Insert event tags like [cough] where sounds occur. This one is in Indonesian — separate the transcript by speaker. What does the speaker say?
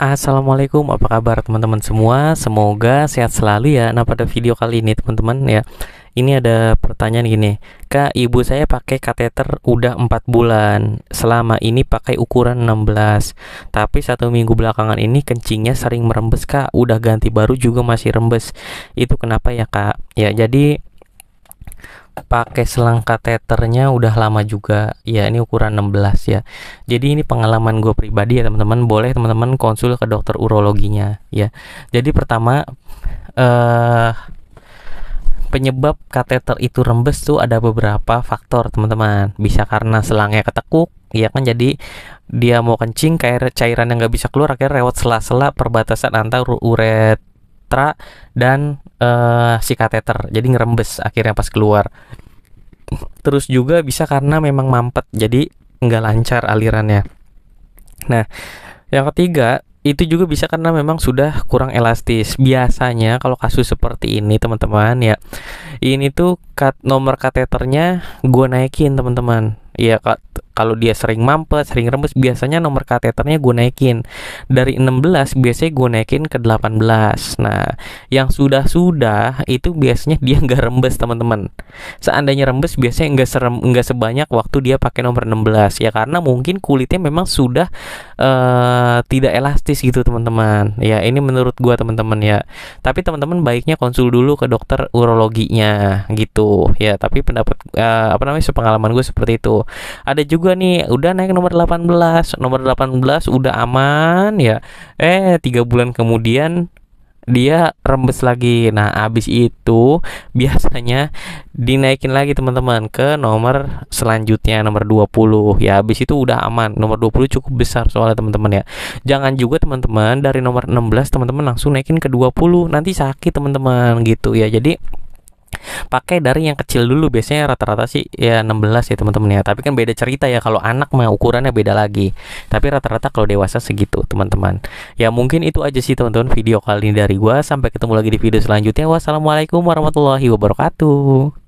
Speaker 1: Assalamualaikum, apa kabar teman-teman semua? Semoga sehat selalu ya. Nah, pada video kali ini teman-teman ya, ini ada pertanyaan gini. Kak, ibu saya pakai kateter udah 4 bulan. Selama ini pakai ukuran 16. Tapi satu minggu belakangan ini kencingnya sering merembes, Kak. Udah ganti baru juga masih rembes. Itu kenapa ya, Kak? Ya, jadi pakai selang kateternya udah lama juga ya ini ukuran 16 ya jadi ini pengalaman gue pribadi ya teman-teman boleh teman-teman konsul ke dokter urologinya ya jadi pertama eh uh, penyebab kateter itu rembes tuh ada beberapa faktor teman-teman bisa karena selangnya ketekuk ya kan jadi dia mau kencing kayak cairan yang nggak bisa keluar akhirnya lewat sela-sela perbatasan antar uret urethra dan uh, si kateter jadi ngerembes akhirnya pas keluar terus juga bisa karena memang mampet jadi nggak lancar alirannya nah yang ketiga itu juga bisa karena memang sudah kurang elastis. Biasanya kalau kasus seperti ini teman-teman ya, ini tuh kat, nomor kateternya gue naikin teman-teman. Ya kat, kalau dia sering mampet sering rembes biasanya nomor kateternya gue naikin dari 16 biasanya gue naikin ke 18 nah yang sudah sudah itu biasanya dia [laughs] nggak rembes teman-teman seandainya rembes biasanya nggak serem nggak sebanyak waktu dia pakai nomor 16 ya karena mungkin kulitnya memang sudah uh, tidak elastis gitu teman-teman ya ini menurut gue teman-teman ya tapi teman-teman baiknya konsul dulu ke dokter urologinya gitu ya tapi pendapat uh, apa namanya sepengalaman gue seperti itu ada juga juga nih udah naik nomor 18 nomor 18 udah aman ya eh tiga bulan kemudian dia rembes lagi nah abis itu biasanya dinaikin lagi teman-teman ke nomor selanjutnya nomor 20 ya abis itu udah aman nomor 20 cukup besar soalnya teman-teman ya jangan juga teman-teman dari nomor 16 teman-teman langsung naikin ke 20 nanti sakit teman-teman gitu ya jadi pakai dari yang kecil dulu biasanya rata-rata sih ya 16 ya teman-teman ya tapi kan beda cerita ya kalau anak mah ukurannya beda lagi tapi rata-rata kalau dewasa segitu teman-teman ya mungkin itu aja sih teman-teman video kali ini dari gua sampai ketemu lagi di video selanjutnya wassalamualaikum warahmatullahi wabarakatuh